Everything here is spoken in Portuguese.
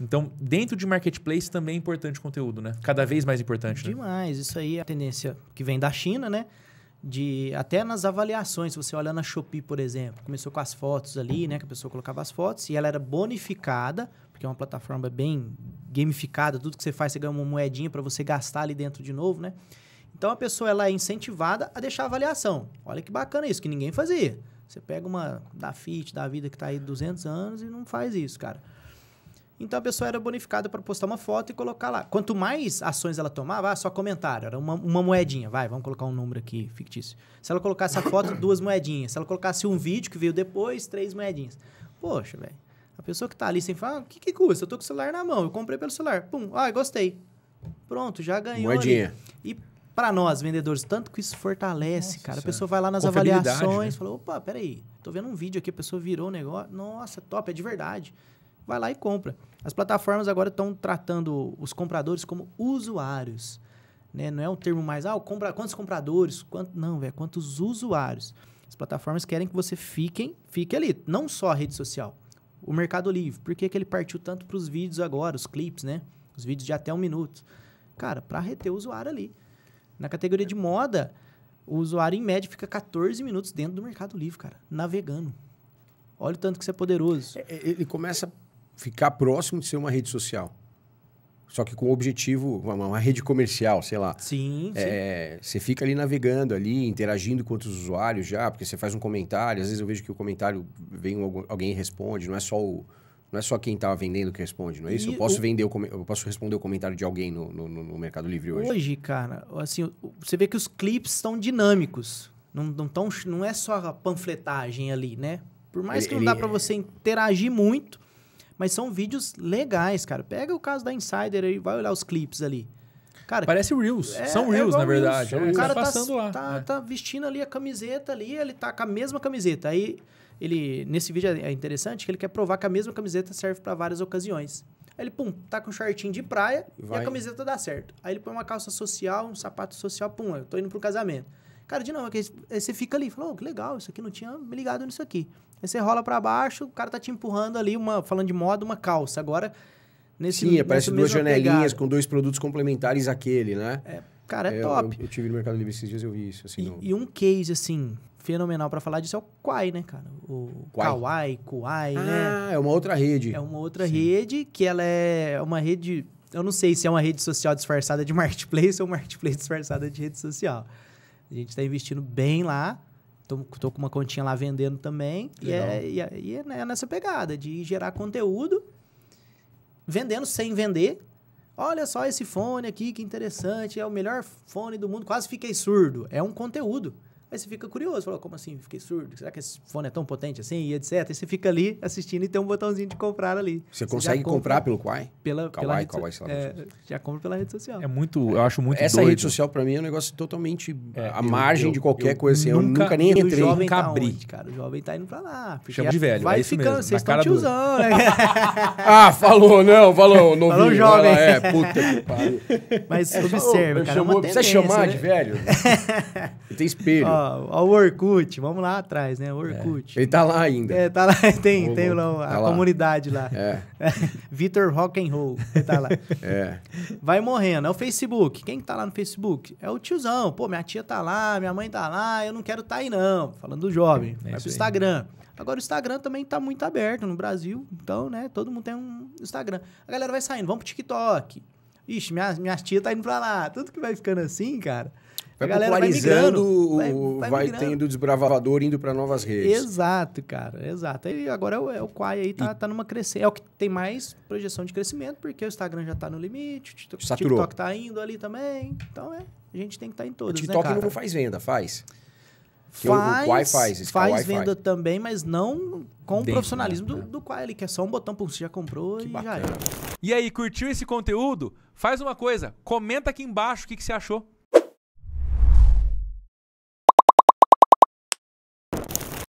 Então, dentro de marketplace também é importante o conteúdo, né? Cada vez mais importante. Né? Demais. Né? Isso aí é a tendência que vem da China, né? De, até nas avaliações, se você olhar na Shopee, por exemplo, começou com as fotos ali, né? Que a pessoa colocava as fotos e ela era bonificada, porque é uma plataforma bem gamificada, tudo que você faz, você ganha uma moedinha para você gastar ali dentro de novo, né? Então a pessoa ela é incentivada a deixar a avaliação. Olha que bacana isso, que ninguém fazia. Você pega uma da FIT, da vida que está aí 200 anos e não faz isso, cara. Então a pessoa era bonificada para postar uma foto e colocar lá. Quanto mais ações ela tomava, ah, só comentário, era uma, uma moedinha, vai, vamos colocar um número aqui fictício. Se ela colocasse a foto, duas moedinhas. Se ela colocasse um vídeo que veio depois, três moedinhas. Poxa, velho. A pessoa que está ali sem falar, ah, o ah, que, que custa? Eu tô com o celular na mão, eu comprei pelo celular. Pum, ah, gostei. Pronto, já ganhou. Moedinha. Ali. E para nós, vendedores, tanto que isso fortalece, Nossa, cara. A pessoa vai lá nas avaliações, né? fala, opa, peraí, tô vendo um vídeo aqui, a pessoa virou o negócio. Nossa, top, é de verdade vai lá e compra. As plataformas agora estão tratando os compradores como usuários. Né? Não é um termo mais, ah, compra, quantos compradores? Quanto, não, velho, quantos usuários. As plataformas querem que você fiquem, fique ali, não só a rede social. O Mercado Livre, por que, que ele partiu tanto para os vídeos agora, os clipes, né? Os vídeos de até um minuto. Cara, para reter o usuário ali. Na categoria de moda, o usuário em média fica 14 minutos dentro do Mercado Livre, cara, navegando. Olha o tanto que isso é poderoso. É, é, ele começa ficar próximo de ser uma rede social. Só que com o objetivo, uma, uma rede comercial, sei lá. Sim, é, sim. Você fica ali navegando, ali, interagindo com outros usuários já, porque você faz um comentário, às vezes eu vejo que o comentário vem alguém responde, não é só o, não é só quem estava tá vendendo que responde, não é isso? eu posso o... vender, o, eu posso responder o comentário de alguém no, no, no, Mercado Livre hoje. Hoje, cara, assim, você vê que os clipes são dinâmicos. Não, não, tão, não é só a panfletagem ali, né? Por mais ele, que não ele... dá para você interagir muito, mas são vídeos legais, cara. Pega o caso da Insider aí, vai olhar os clipes ali. Cara, Parece Reels. É, são é Reels, é na verdade. Reels. O tá cara tá, passando lá. Tá, é. tá, vestindo ali a camiseta ali, ele tá com a mesma camiseta. Aí, ele, nesse vídeo é interessante que ele quer provar que a mesma camiseta serve para várias ocasiões. Aí ele, pum, tá com um shortinho de praia Vai. e a camiseta dá certo. Aí ele põe uma calça social, um sapato social, pum, eu tô indo pro casamento. Cara, de novo, aí é você fica ali, fala, oh, que legal, isso aqui não tinha me ligado nisso aqui. Aí você rola para baixo, o cara tá te empurrando ali, uma, falando de moda, uma calça. Agora, nesse Sim, aparece duas janelinhas pegada. com dois produtos complementares àquele, né? É, cara, é, é top. Eu, eu, tive no Mercado Livre esses dias, eu vi isso. Assim, e, no... e um case, assim, fenomenal para falar disso é o Kwai, né, cara? O Quai. Kawaii, ah, né? Ah, é uma outra rede. É uma outra Sim. rede que ela é uma rede... Eu não sei se é uma rede social disfarçada de marketplace ou marketplace disfarçada de rede social. A gente está investindo bem lá Tô, tô com uma continha lá vendendo também. É, Legal. E, é, e, é, e né, é nessa pegada de gerar conteúdo, vendendo sem vender. Olha só esse fone aqui, que interessante. É o melhor fone do mundo. Quase fiquei surdo. É um conteúdo. Aí você fica curioso, fala, como assim? Fiquei surdo? Será que esse fone é tão potente assim? E etc. E você fica ali assistindo e tem um botãozinho de comprar ali. Você, você consegue comprar pelo Quai? Pela, Kawaii, pela rede, é, já compra pela rede social. É muito, eu acho muito Essa doido. rede social para mim é um negócio totalmente é, à margem eu, de qualquer eu, coisa. Assim. Nunca, eu nunca nem entrei. O jovem tá abri. Onde, cara? O jovem tá indo para lá. Chama de velho, vai é ficando, vocês estão te usando ah, falou, não, falou. Novinho, falou jovem. Lá, é, puta que pariu. Mas observa, cara, chamou, é Precisa chamar de né? velho? Tem espelho ao, o Orkut, vamos lá atrás, né? É. Orkut. É. Ele tá lá ainda. É, tá lá, tem, tem lá, tá a lá. comunidade lá. É. Vitor Rock'n'Roll, ele tá lá. É. Vai morrendo. É o Facebook. Quem que tá lá no Facebook? É o tiozão. Pô, minha tia tá lá, minha mãe tá lá, eu não quero tá aí não. Falando do jovem. É pro Instagram. Agora o Instagram também tá muito aberto no Brasil, então, né, todo mundo tem um Instagram. A galera vai saindo, vamos pro TikTok, Ixi, minha, minha tia tá indo pra lá. Tudo que vai ficando assim, cara. Vai popularizando, vai, migrando, vai, vai, vai tendo desbravador indo para novas redes. Exato, cara, exato. E agora é o, é o Quai aí tá, e... tá numa crescer. É o que tem mais projeção de crescimento, porque o Instagram já tá no limite, o Saturou. TikTok tá indo ali também. Então é, a gente tem que estar tá em todos. O né, TikTok né, não faz venda, faz. Que faz, o Quai faz. Faz venda faz. também, mas não com Dentro, o profissionalismo né? do, do Quai ali, que é só um botão, para você já comprou que e bacana. já era. E aí, curtiu esse conteúdo? Faz uma coisa, comenta aqui embaixo o que, que você achou.